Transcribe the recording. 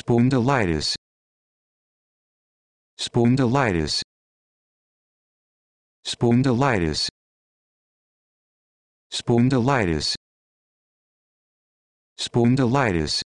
spondylitis spondylitis spondylitis spondylitis spondylitis